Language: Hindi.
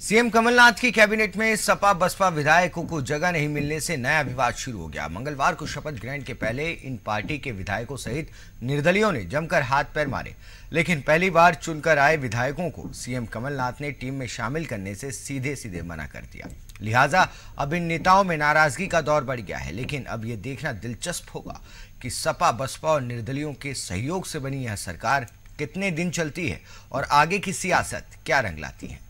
सीएम कमलनाथ की कैबिनेट में सपा बसपा विधायकों को जगह नहीं मिलने से नया विवाद शुरू हो गया मंगलवार को शपथ ग्रहण के पहले इन पार्टी के विधायकों सहित निर्दलियों ने जमकर हाथ पैर मारे लेकिन पहली बार चुनकर आए विधायकों को सीएम कमलनाथ ने टीम में शामिल करने से सीधे सीधे मना कर दिया लिहाजा अब इन नेताओं में नाराजगी का दौर बढ़ गया है लेकिन अब ये देखना दिलचस्प होगा कि सपा बसपा और निर्दलियों के सहयोग से बनी यह सरकार कितने दिन चलती है और आगे की सियासत क्या रंग लाती है